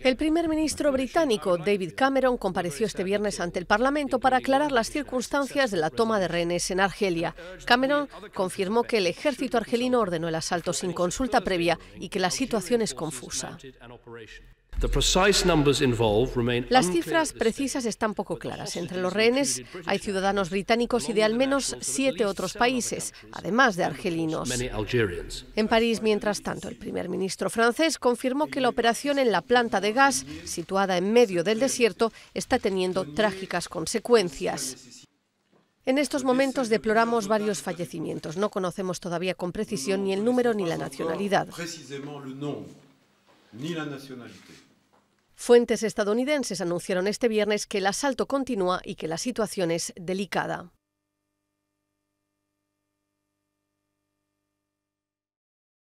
El primer ministro británico David Cameron compareció este viernes ante el Parlamento para aclarar las circunstancias de la toma de rehenes en Argelia. Cameron confirmó que el ejército argelino ordenó el asalto sin consulta previa y que la situación es confusa. Las cifras precisas están poco claras. Entre los rehenes hay ciudadanos británicos y de al menos siete otros países, además de argelinos. En París, mientras tanto, el primer ministro francés confirmó que la operación en la planta de gas, situada en medio del desierto, está teniendo trágicas consecuencias. En estos momentos deploramos varios fallecimientos. No conocemos todavía con precisión ni el número ni la nacionalidad. Fuentes estadounidenses anunciaron este viernes que el asalto continúa y que la situación es delicada.